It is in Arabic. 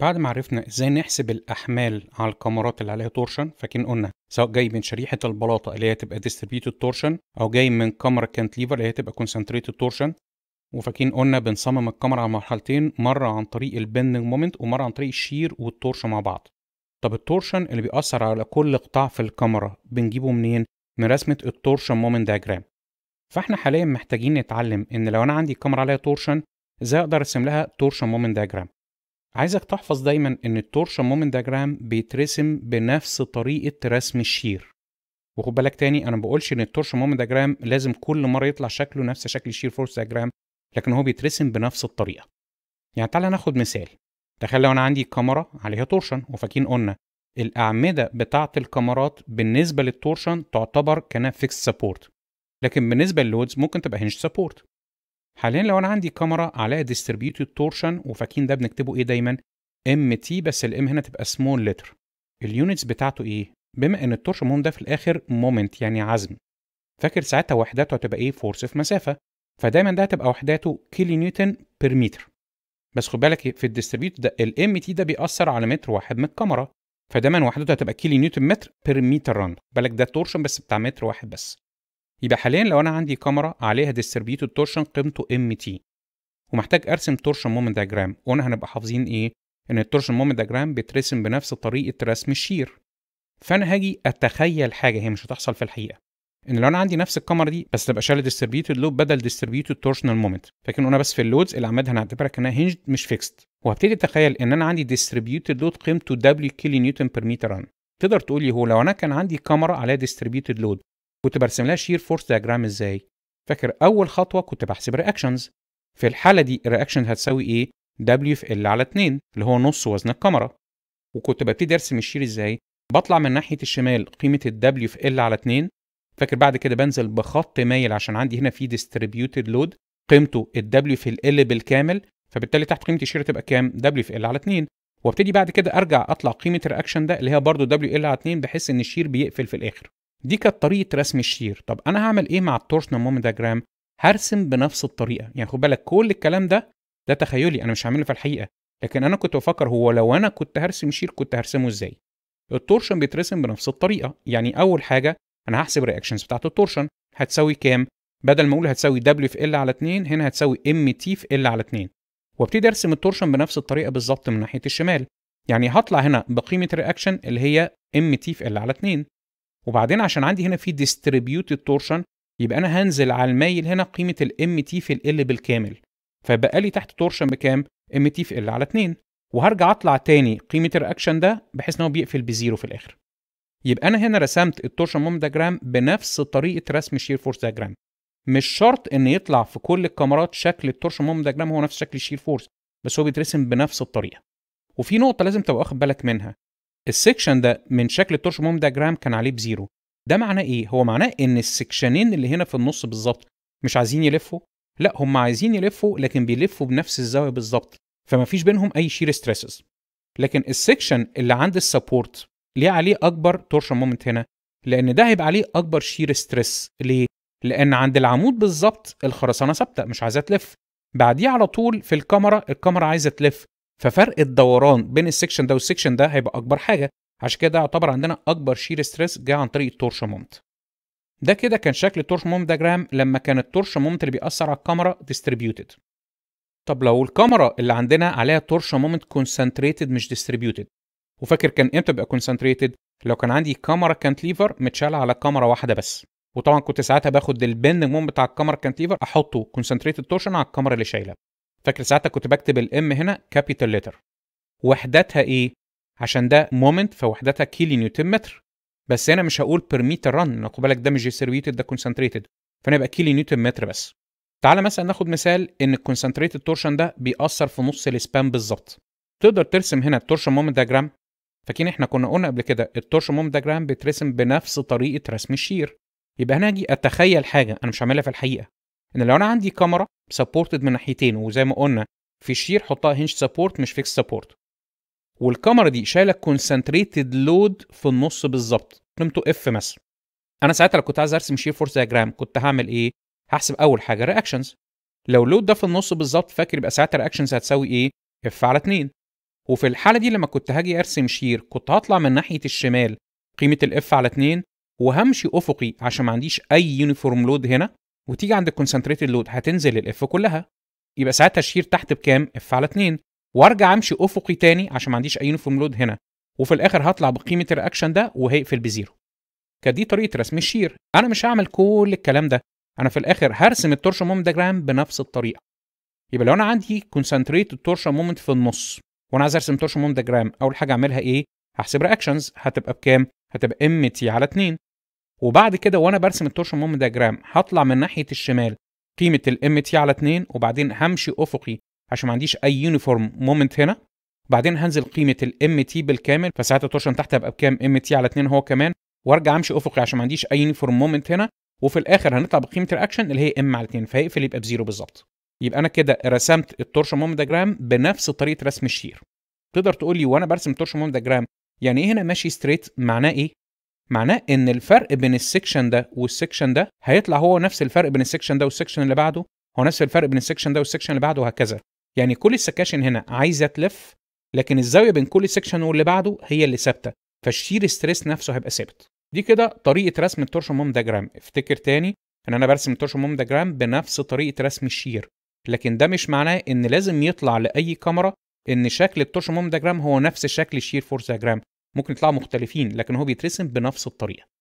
بعد ما عرفنا ازاي نحسب الاحمال على الكاميرات اللي عليها تورشن فاكرين قلنا سواء جاي من شريحه البلاطه اللي هي تبقى ديستريبيوتد تورشن او جاي من كاميرا كانتليفر اللي هي تبقى كونسنتريتد تورشن وفاكرين قلنا بنصمم الكاميرا على مرحلتين مره عن طريق البندنج مومنت ومره عن طريق الشير والتورشن مع بعض طب التورشن اللي بيأثر على كل قطاع في الكاميرا بنجيبه منين من رسمه التورشن مومنت دياجرام فاحنا حاليا محتاجين نتعلم ان لو انا عندي كاميرا عليها تورشن ازاي اقدر ارسم لها تورشن مومنت دياجرام عايزك تحفظ دايما ان التورشن مومنت دياجرام بيترسم بنفس طريقه رسم الشير وخد بالك تاني انا ما بقولش ان التورشن مومنت دياجرام لازم كل مره يطلع شكله نفس شكل الشير فورس دياجرام لكن هو بيترسم بنفس الطريقه يعني تعالى ناخد مثال تخيل لو انا عندي كاميرا عليها تورشن وفاكين قلنا الاعمده بتاعه الكاميرات بالنسبه للتورشن تعتبر كانها فيكس سبورت لكن بالنسبه للودز ممكن تبقى هنج سبورت حاليا لو انا عندي كاميرا عليها ديستريبيوتد تورشن وفاكين ده بنكتبه ايه دايما ام تي بس الام هنا تبقى سمول لتر اليونتس بتاعته ايه بما ان التورشن مهم ده في الاخر مومنت يعني عزم فاكر ساعتها وحداته هتبقى ايه فورس في مسافه فدايما ده هتبقى وحداته كيلو نيوتن بير متر بس خد بالك في الديستريبيوت ده الام تي ده بيأثر على متر واحد من الكاميرا فدايما وحدته هتبقى كيلو نيوتن متر بير متر بالك ده تورشن بس بتاع متر واحد بس يبقى حاليا لو انا عندي كاميرا عليها ديستريبيوتد تورشن قيمته ام تي ومحتاج ارسم تورشن مومنت دايجرام وانا هنبقى حافظين ايه ان التورشن مومنت دايجرام بيترسم بنفس طريقه رسم الشير فانا هاجي اتخيل حاجه هي مش هتحصل في الحقيقه ان لو انا عندي نفس الكاميرا دي بس تبقى شايله ديستريبيوتد لود بدل ديستريبيوتد تورشنال مومنت فاكر انا بس في اللودز الاعماد هنعتبرها كانها هنجد مش فيكست وهبتدي اتخيل ان انا عندي ديستريبيوتد لود قيمته دبليو كيلو نيوتن بير متر تقدر تقول لي هو لو انا كان عندي كاميرا عليها ديستريبيوتد لود كنت برسم لها شير فورس دياجرام ازاي فاكر اول خطوه كنت بحسب رياكشنز في الحاله دي الرياكشن هتساوي ايه دبليو في ال على 2 اللي هو نص وزن الكاميرا وكنت ببتدي ارسم الشير ازاي بطلع من ناحيه الشمال قيمه الدبليو في ال على 2 فاكر بعد كده بنزل بخط مايل عشان عندي هنا في ديستريبيوتد لود قيمته الدبليو في ال بالكامل فبالتالي تحت قيمه الشير تبقى كام دبليو في ال على 2 وابتدي بعد كده ارجع اطلع قيمه الرياكشن ده اللي هي برضه دبليو ال على 2 بحيث ان الشير بيقفل في الاخر دي كانت طريقه رسم الشير طب انا هعمل ايه مع التورشنال مومنت دياجرام هرسم بنفس الطريقه يعني خد بالك كل الكلام ده ده تخيلي انا مش هعمله في الحقيقه لكن انا كنت بفكر هو لو انا كنت هرسم شير كنت هرسمه ازاي التورشن بيترسم بنفس الطريقه يعني اول حاجه انا هحسب الرياكشنز بتاعت التورشن هتساوي كام بدل ما اقول هتساوي دبليو في ال على 2 هنا هتساوي ام تي في ال على 2 وابتدي ارسم التورشن بنفس الطريقه بالظبط من ناحيه الشمال يعني هطلع هنا بقيمه رياكشن اللي هي ام تي في ال على 2 وبعدين عشان عندي هنا في ديستريبيوتد تورشن يبقى انا هنزل على المايل هنا قيمه الام تي في ال بالكامل فبقى لي تحت تورشن بكام ام تي في ال على 2 وهرجع اطلع تاني قيمه الرياكشن ده بحيث ان هو بيقفل بزيرو في الاخر يبقى انا هنا رسمت التورشن موم جرام بنفس طريقه رسم شير فورس جرام. مش شرط ان يطلع في كل الكاميرات شكل التورشن موم جرام هو نفس شكل الشير فورس بس هو بيترسم بنفس الطريقه وفي نقطه لازم تبقى واخد بالك منها السكشن ده من شكل التورش ده دياجرام كان عليه بزيرو ده معناه ايه هو معناه ان السكشنين اللي هنا في النص بالظبط مش عايزين يلفوا لا هم عايزين يلفوا لكن بيلفوا بنفس الزاويه بالظبط فما فيش بينهم اي شير ستريسز لكن السكشن اللي عند السبورت ليه عليه اكبر تورشن مومنت هنا لان ده هيبقى عليه اكبر شير ستريس ليه لان عند العمود بالظبط الخرسانه ثابته مش عايزه تلف بعديه على طول في الكاميرا الكاميرا عايزه تلف ففرق الدوران بين السكشن ده والسكشن ده هيبقى اكبر حاجه عشان كده يعتبر عندنا اكبر شير ستريس جه عن طريق التورش مومنت ده كده كان شكل التورش مومنت جرام لما كان التورش مومنت اللي بيأثر على الكاميرا ديستريبيوتد طب لو الكاميرا اللي عندنا عليها تورش مومنت كونسنتريتد مش ديستريبيوتد وفاكر كان امتى بيبقى كونسنتريتد لو كان عندي كاميرا كانتليفر متشال على كاميرا واحده بس وطبعا كنت ساعتها باخد البند مومنت بتاع الكاميرا كانتليفر احطه كونسنتريتد تورشن على الكاميرا اللي شايلها فاكر ساعتها كنت بكتب الام هنا كابيتال لتر وحداتها ايه عشان ده مومنت فوحداتها كيلو نيوتن متر بس هنا مش هقول بير ميتر رن خد بالك ده مش ديستريبيوتد ده كونسنتريتد فانا يبقى كيلو نيوتن متر بس تعالى مثلا ناخد مثال ان الكونسنتريتد تورشن ده بيأثر في نص السبان بالظبط تقدر ترسم هنا التورشن مومنت دياجرام فاكرين احنا كنا قلنا قبل كده التورشن مومنت دياجرام بيترسم بنفس طريقه رسم الشير يبقى هنا اجي اتخيل حاجه انا مش هعملها في الحقيقه ان لو انا عندي كاميرا سبورتد من ناحيتين وزي ما قلنا في الشير حطها هنش سبورت مش فيكس سبورت والكاميرا دي شايله كونسنتريتد لود في النص بالظبط قيمته اف مثلا انا ساعتها لو كنت عايز ارسم شير فورس ديجرام كنت هعمل ايه هحسب اول حاجه رياكشنز لو اللود ده في النص بالظبط فاكر يبقى ساعتها رياكشنز هتساوي ايه اف على 2 وفي الحاله دي لما كنت هاجي ارسم شير كنت هطلع من ناحيه الشمال قيمه الاف على 2 وهمشي افقي عشان ما عنديش اي يونيفورم لود هنا وتيجي عند الكونسنتريتد لود هتنزل الاف كلها يبقى ساعتها الشير تحت بكام اف على 2 وارجع امشي افقي تاني عشان ما عنديش اي يونيفورم لود هنا وفي الاخر هطلع بقيمه الرياكشن ده وهيقفل بزيرو كانت دي طريقه رسم الشير انا مش هعمل كل الكلام ده انا في الاخر هرسم التورشن مومنت ديجرام بنفس الطريقه يبقى لو انا عندي كونسنتريتد تورشن مومنت في النص وانا عايز ارسم تورشن مومنت ديجرام اول حاجه اعملها ايه هحسب رياكشنز هتبقى بكام هتبقى ام تي على 2 وبعد كده وانا برسم التورشن مومنت دياجرام هطلع من ناحيه الشمال قيمه الام تي على 2 وبعدين همشي افقي عشان ما عنديش اي يونيفورم مومنت هنا وبعدين هنزل قيمه الام تي بالكامل فساعتها التورشن تحت هبقى بكام ام تي على 2 هو كمان وارجع امشي افقي عشان ما عنديش اي يونيفورم مومنت هنا وفي الاخر هنطلع بقيمه الاكشن اللي هي ام على 2 فهيقفل يبقى بزيرو بالظبط يبقى انا كده رسمت التورشن مومنت دياجرام بنفس طريقه رسم الشير تقدر تقول لي وانا برسم التورشن مومنت دياجرام يعني ايه هنا ماشي ستريت معناه ايه معناه ان الفرق بين السكشن ده والسكشن ده هيطلع هو نفس الفرق بين السكشن ده والسكشن اللي بعده هو نفس الفرق بين السكشن ده والسكشن اللي بعده وهكذا يعني كل السكاشن هنا عايزه تلف لكن الزاويه بين كل سكشن واللي بعده هي اللي ثابته فالشير ستريس نفسه هيبقى ثابت دي كده طريقه رسم التورشن موم ديجرام افتكر تاني ان انا برسم التورشن موم ديجرام بنفس طريقه رسم الشير لكن ده مش معناه ان لازم يطلع لاي كاميرا ان شكل التورشن موم ديجرام هو نفس شكل الشير فورس ديجرام ممكن يطلعوا مختلفين لكن هو بيترسم بنفس الطريقه